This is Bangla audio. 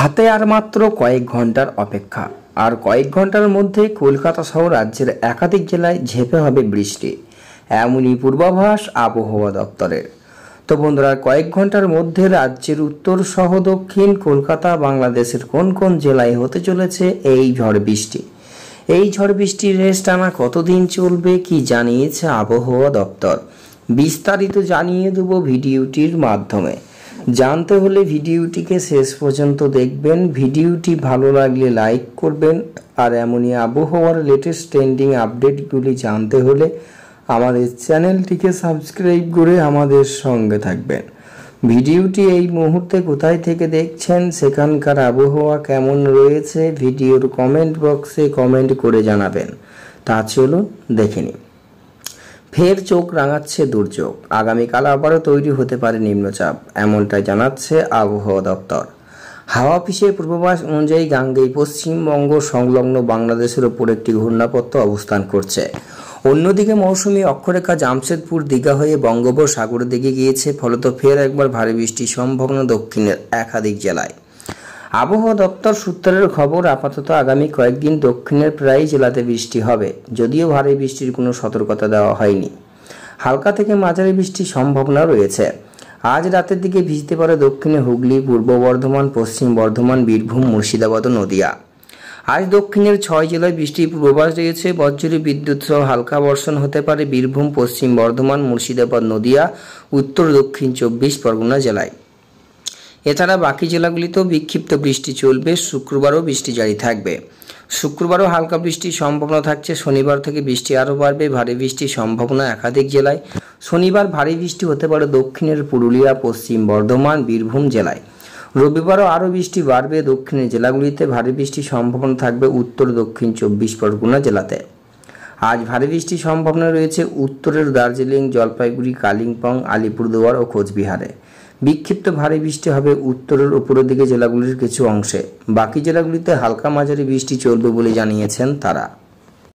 হাতে আর মাত্র কয়েক ঘন্টার অপেক্ষা আর কয়েক ঘন্টার মধ্যে কলকাতা সহ রাজ্যের একাধিক জেলায় ঝেপে হবে বৃষ্টি এমনই পূর্বাভাস আবহাওয়া দপ্তরের তো বন্ধুরা কয়েক ঘন্টার মধ্যে রাজ্যের উত্তর সহ দক্ষিণ কলকাতা বাংলাদেশের কোন কোন জেলায় হতে চলেছে এই ঝড় বৃষ্টি এই ঝড় বৃষ্টির রেস টানা কতদিন চলবে কি জানিয়েছে আবহাওয়া দপ্তর বিস্তারিত জানিয়ে দেব ভিডিওটির মাধ্যমে জানতে হলে ভিডিওটিকে শেষ পর্যন্ত দেখবেন ভিডিওটি ভালো লাগলে লাইক করবেন আর এমনই আবহাওয়ার লেটেস্ট ট্রেন্ডিং আপডেটগুলি জানতে হলে আমাদের চ্যানেলটিকে সাবস্ক্রাইব করে আমাদের সঙ্গে থাকবেন ভিডিওটি এই মুহূর্তে কোথায় থেকে দেখছেন সেখানকার আবহাওয়া কেমন রয়েছে ভিডিওর কমেন্ট বক্সে কমেন্ট করে জানাবেন তা চলো দেখে নিন ফের চোখ রাঙাচ্ছে দুর্যোগ আগামীকাল আবারও তৈরি হতে পারে নিম্নচাপ এমনটাই জানাচ্ছে আবহাওয়া দপ্তর হাওয়া অফিসের পূর্বাভাস অনুযায়ী গাঙ্গেই পশ্চিমবঙ্গ সংলগ্ন বাংলাদেশের ওপর একটি ঘূর্ণাপত্য অবস্থান করছে অন্যদিকে মৌসুমি অক্ষরেখা জামশেদপুর দীঘা হয়ে বঙ্গোপসাগরের দিকে গিয়েছে ফলত ফের একবার ভারী বৃষ্টির সম্ভাবনা দক্ষিণের একাধিক জেলায় আবহাওয়া দপ্তর সূত্রের খবর আপাতত আগামী কয়েকদিন দক্ষিণের প্রায় জেলাতে বৃষ্টি হবে যদিও ভারী বৃষ্টির কোনো সতর্কতা দেওয়া হয়নি হালকা থেকে মাঝারি বৃষ্টির সম্ভাবনা রয়েছে আজ রাতের দিকে ভিজতে পারে দক্ষিণে হুগলি পূর্ব বর্ধমান পশ্চিম বর্ধমান বীরভূম মুর্শিদাবাদ ও নদিয়া আজ দক্ষিণের ছয় জেলায় বৃষ্টির পূর্বাভাস রয়েছে বজ্রী বিদ্যুৎ সহ হালকা বর্ষণ হতে পারে বীরভূম পশ্চিম বর্ধমান মুর্শিদাবাদ নদিয়া উত্তর দক্ষিণ চব্বিশ পরগনা জেলায় এছাড়া বাকি জেলাগুলিতেও বিক্ষিপ্ত বৃষ্টি চলবে শুক্রবারও বৃষ্টি জারি থাকবে শুক্রবারও হালকা বৃষ্টির সম্ভাবনা থাকছে শনিবার থেকে বৃষ্টি আরও বাড়বে ভারী বৃষ্টির সম্ভাবনা একাধিক জেলায় শনিবার ভারী বৃষ্টি হতে পারে দক্ষিণের পুরুলিয়া পশ্চিম বর্ধমান বীরভূম জেলায় রবিবারও আরও বৃষ্টি বাড়বে দক্ষিণের জেলাগুলিতে ভারী বৃষ্টির সম্ভাবনা থাকবে উত্তর দক্ষিণ চব্বিশ পরগনা জেলাতে আজ ভারী বৃষ্টির সম্ভাবনা রয়েছে উত্তরের দার্জিলিং জলপাইগুড়ি কালিম্পং আলিপুরদুয়ার ও কোচবিহারে বিক্ষিপ্ত ভারী বৃষ্টি হবে উত্তরের উপরের দিকে জেলাগুলির কিছু অংশে বাকি জেলাগুলিতে হালকা মাঝারি বৃষ্টি চলবে বলে জানিয়েছেন তারা